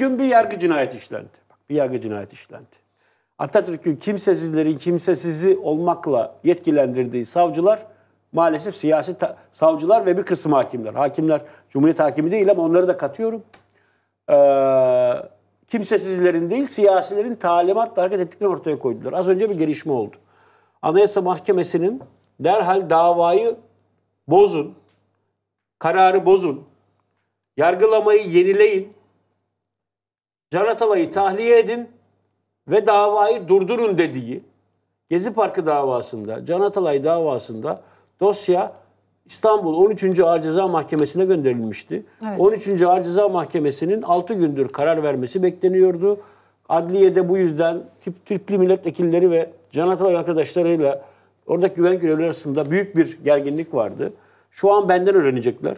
Bugün bir yargı cinayeti işlendi. Bak, bir yargı cinayeti işlendi. Atatürk'ün kimsesizlerin kimsesizi olmakla yetkilendirdiği savcılar maalesef siyasi savcılar ve bir kısım hakimler. Hakimler Cumhuriyet hakimi değil ama onları da katıyorum. Ee, kimsesizlerin değil siyasilerin talimatla hareket ettiklerini ortaya koydular. Az önce bir gelişme oldu. Anayasa Mahkemesi'nin derhal davayı bozun, kararı bozun, yargılamayı yenileyin, Can Atalay'ı tahliye edin ve davayı durdurun dediği Gezi Parkı davasında, Can Atalay davasında dosya İstanbul 13. Ağır Ceza Mahkemesi'ne gönderilmişti. Evet. 13. Ağır Ceza Mahkemesi'nin 6 gündür karar vermesi bekleniyordu. Adliyede bu yüzden tip, tipli milletvekilleri ve Can Atalay arkadaşlarıyla oradaki güven görevlileri arasında büyük bir gerginlik vardı. Şu an benden öğrenecekler.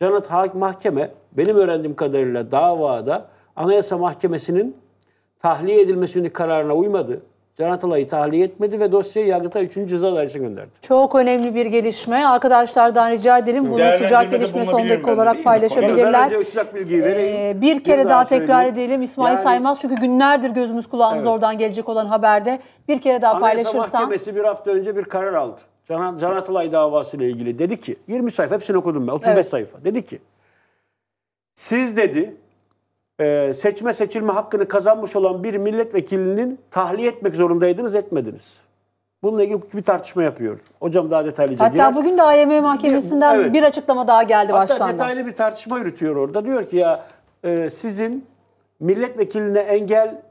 Can Atalay mahkeme benim öğrendiğim kadarıyla davada Anayasa Mahkemesi'nin tahliye edilmesi yönü kararına uymadı. Can Atalay'ı tahliye etmedi ve dosyayı Yargıtay 3. Ceza Dairesi'ne gönderdi. Çok önemli bir gelişme. Arkadaşlardan rica edelim bunu sıcak gelişme son dakika olarak paylaşabilirler. Ee, bir kere daha, daha tekrar edelim İsmail yani, Saymaz çünkü günlerdir gözümüz kulağımız evet. oradan gelecek olan haberde. Bir kere daha Anayasa paylaşırsan. Anayasa Mahkemesi bir hafta önce bir karar aldı. Can, Can Atalay davası ile ilgili dedi ki 20 sayfa hepsini okudum ben 35 evet. sayfa. Dedi ki siz dedi ee, seçme seçilme hakkını kazanmış olan bir milletvekilinin tahliye etmek zorundaydınız etmediniz. Bununla ilgili bir tartışma yapıyor. Hocam daha detaylı. Hatta diğer, bugün de AYM mahkemesinden evet. bir açıklama daha geldi Hatta başkandan. Hatta detaylı bir tartışma yürütüyor orada. Diyor ki ya e, sizin milletvekiline engel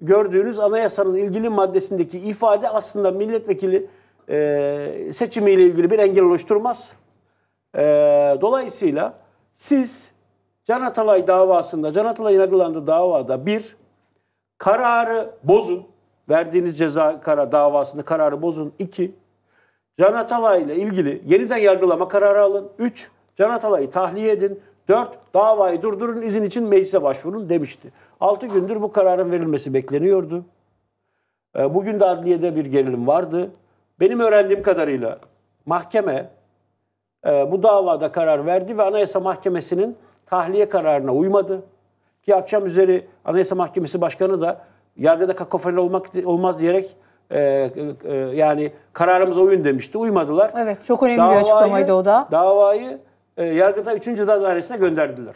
gördüğünüz anayasanın ilgili maddesindeki ifade aslında milletvekili e, seçimiyle ilgili bir engel oluşturmaz. E, dolayısıyla siz Can Atalay davasında, Can Atalay'ın akılandığı davada bir, kararı bozun. Verdiğiniz ceza kara davasında kararı bozun. İki, Can Atalay ile ilgili yeniden yargılama kararı alın. Üç, Can Atalay'ı tahliye edin. Dört, davayı durdurun, izin için meclise başvurun demişti. Altı gündür bu kararın verilmesi bekleniyordu. Ee, bugün de adliyede bir gerilim vardı. Benim öğrendiğim kadarıyla mahkeme e, bu davada karar verdi ve Anayasa Mahkemesi'nin tahliye kararına uymadı. Ki akşam üzeri Anayasa Mahkemesi Başkanı da yargıda kakofoni olmak olmaz diyerek e, e, yani kararımıza uyun demişti. Uymadılar. Evet çok önemli davayı, bir açıklamaydı o da. Davayı e, yargıda 3. Dairesi'ne gönderdiler.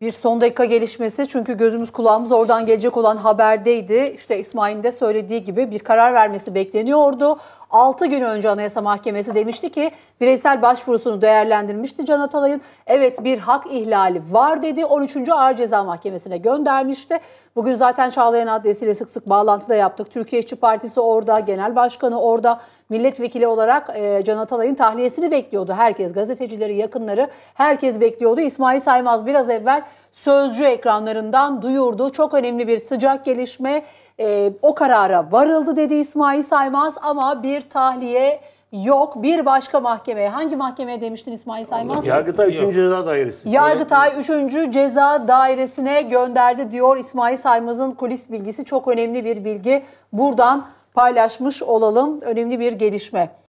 Bir son dakika gelişmesi çünkü gözümüz kulağımız oradan gelecek olan haberdeydi. İşte İsmail'in de söylediği gibi bir karar vermesi bekleniyordu. 6 gün önce Anayasa Mahkemesi demişti ki bireysel başvurusunu değerlendirmişti Can Atalay'ın. Evet bir hak ihlali var dedi. 13. Ağır Ceza Mahkemesi'ne göndermişti. Bugün zaten Çağlayan adresiyle sık sık bağlantı da yaptık. Türkiye İşçi Partisi orada, genel başkanı orada. Milletvekili olarak e, Can Atalay'ın tahliyesini bekliyordu herkes. Gazetecileri, yakınları herkes bekliyordu. İsmail Saymaz biraz evvel Sözcü ekranlarından duyurdu. Çok önemli bir sıcak gelişme. E, o karara varıldı dedi İsmail Saymaz ama bir tahliye yok. Bir başka mahkemeye. Hangi mahkemeye demiştin İsmail Saymaz? Yargıtay 3. Ceza Dairesi. Yargıtay 3. Ceza Dairesi'ne gönderdi diyor İsmail Saymaz'ın kulis bilgisi. Çok önemli bir bilgi. Buradan paylaşmış olalım. Önemli bir gelişme.